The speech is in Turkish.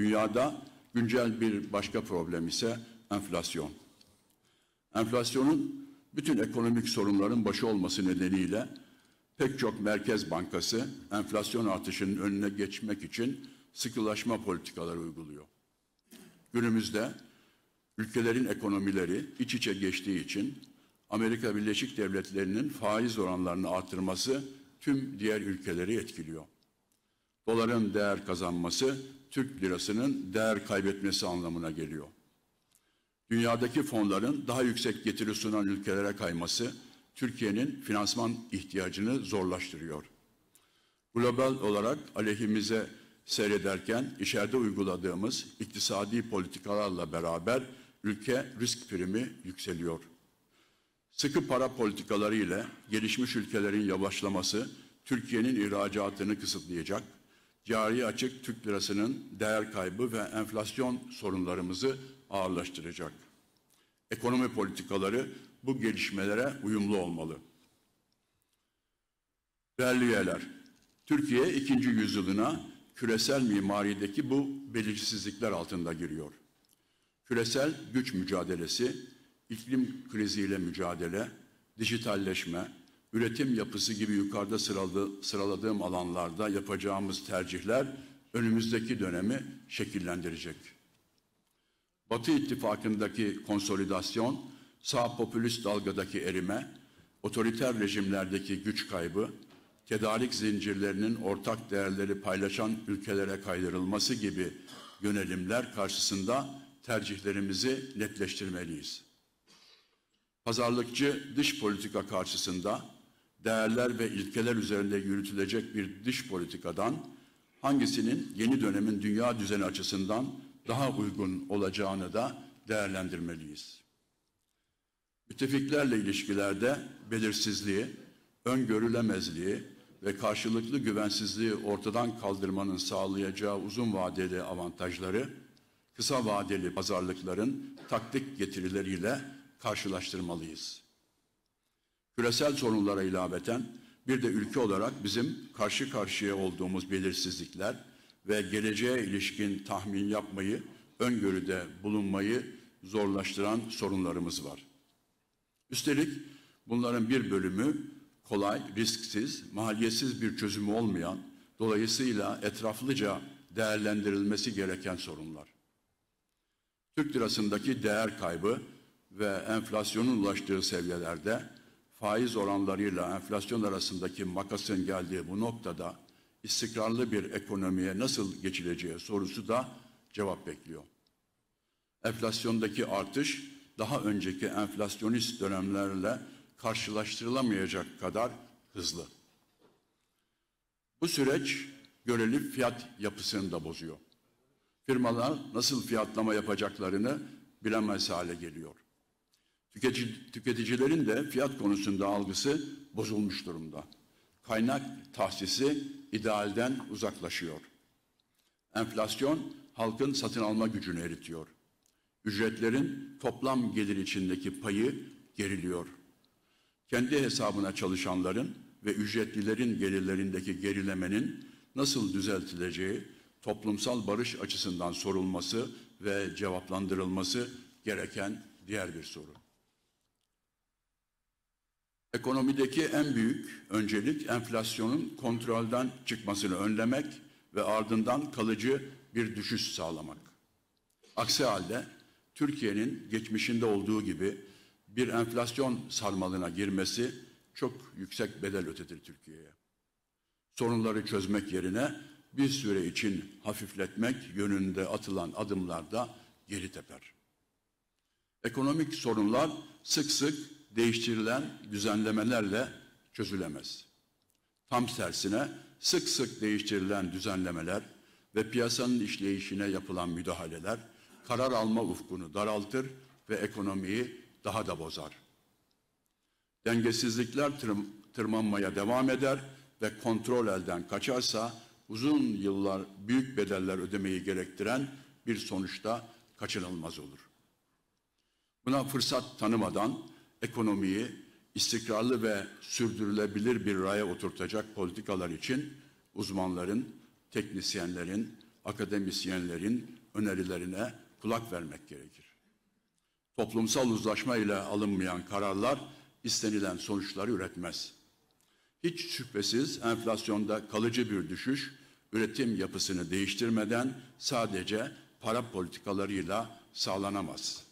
Dünyada güncel bir başka problem ise enflasyon. Enflasyonun bütün ekonomik sorunların başı olması nedeniyle pek çok merkez bankası enflasyon artışının önüne geçmek için sıkılaşma politikaları uyguluyor. Günümüzde ülkelerin ekonomileri iç içe geçtiği için Amerika Birleşik Devletleri'nin faiz oranlarını artırması tüm diğer ülkeleri etkiliyor. Doların değer kazanması Türk lirasının değer kaybetmesi anlamına geliyor. Dünyadaki fonların daha yüksek getiri sunan ülkelere kayması Türkiye'nin finansman ihtiyacını zorlaştırıyor. Global olarak aleyhimize seyrederken içeride uyguladığımız iktisadi politikalarla beraber ülke risk primi yükseliyor. Sıkı para politikaları ile gelişmiş ülkelerin yavaşlaması Türkiye'nin ihracatını kısıtlayacak, cari açık Türk lirasının değer kaybı ve enflasyon sorunlarımızı ağırlaştıracak. Ekonomi politikaları bu gelişmelere uyumlu olmalı. Değerli üyeler, Türkiye ikinci yüzyılına küresel mimarideki bu belirsizlikler altında giriyor. Küresel güç mücadelesi, iklim kriziyle mücadele, dijitalleşme, üretim yapısı gibi yukarıda sıraladı, sıraladığım alanlarda yapacağımız tercihler önümüzdeki dönemi şekillendirecek. Batı ittifakındaki konsolidasyon, sağ popülist dalgadaki erime, otoriter rejimlerdeki güç kaybı, tedarik zincirlerinin ortak değerleri paylaşan ülkelere kaydırılması gibi yönelimler karşısında tercihlerimizi netleştirmeliyiz. Pazarlıkçı dış politika karşısında değerler ve ilkeler üzerinde yürütülecek bir dış politikadan hangisinin yeni dönemin dünya düzeni açısından daha uygun olacağını da değerlendirmeliyiz. Müttefiklerle ilişkilerde belirsizliği, öngörülemezliği ve karşılıklı güvensizliği ortadan kaldırmanın sağlayacağı uzun vadeli avantajları, kısa vadeli pazarlıkların taktik getirileriyle karşılaştırmalıyız.'' küresel sorunlara ilaveten bir de ülke olarak bizim karşı karşıya olduğumuz belirsizlikler ve geleceğe ilişkin tahmin yapmayı, öngörüde bulunmayı zorlaştıran sorunlarımız var. Üstelik bunların bir bölümü kolay, risksiz, maliyetsiz bir çözümü olmayan, dolayısıyla etraflıca değerlendirilmesi gereken sorunlar. Türk lirasındaki değer kaybı ve enflasyonun ulaştığı seviyelerde faiz oranlarıyla enflasyon arasındaki makasın geldiği bu noktada istikrarlı bir ekonomiye nasıl geçileceği sorusu da cevap bekliyor. Enflasyondaki artış daha önceki enflasyonist dönemlerle karşılaştırılamayacak kadar hızlı. Bu süreç göreli fiyat yapısını da bozuyor. Firmalar nasıl fiyatlama yapacaklarını bilemez hale geliyor. Tüketici, tüketicilerin de fiyat konusunda algısı bozulmuş durumda. Kaynak tahsisi idealden uzaklaşıyor. Enflasyon halkın satın alma gücünü eritiyor. Ücretlerin toplam gelir içindeki payı geriliyor. Kendi hesabına çalışanların ve ücretlilerin gelirlerindeki gerilemenin nasıl düzeltileceği toplumsal barış açısından sorulması ve cevaplandırılması gereken diğer bir soru. Ekonomideki en büyük öncelik enflasyonun kontrolden çıkmasını önlemek ve ardından kalıcı bir düşüş sağlamak. Aksi halde Türkiye'nin geçmişinde olduğu gibi bir enflasyon sarmalına girmesi çok yüksek bedel ötedir Türkiye'ye. Sorunları çözmek yerine bir süre için hafifletmek yönünde atılan adımlar da geri teper. Ekonomik sorunlar sık sık değiştirilen düzenlemelerle çözülemez. Tam tersine sık sık değiştirilen düzenlemeler ve piyasanın işleyişine yapılan müdahaleler karar alma ufkunu daraltır ve ekonomiyi daha da bozar. Dengesizlikler tırmanmaya devam eder ve kontrol elden kaçarsa uzun yıllar büyük bedeller ödemeyi gerektiren bir sonuçta kaçınılmaz olur. Buna fırsat tanımadan ekonomiyi istikrarlı ve sürdürülebilir bir raya oturtacak politikalar için uzmanların, teknisyenlerin, akademisyenlerin önerilerine kulak vermek gerekir. Toplumsal uzlaşma ile alınmayan kararlar istenilen sonuçları üretmez. Hiç şüphesiz enflasyonda kalıcı bir düşüş üretim yapısını değiştirmeden sadece para politikalarıyla sağlanamaz.''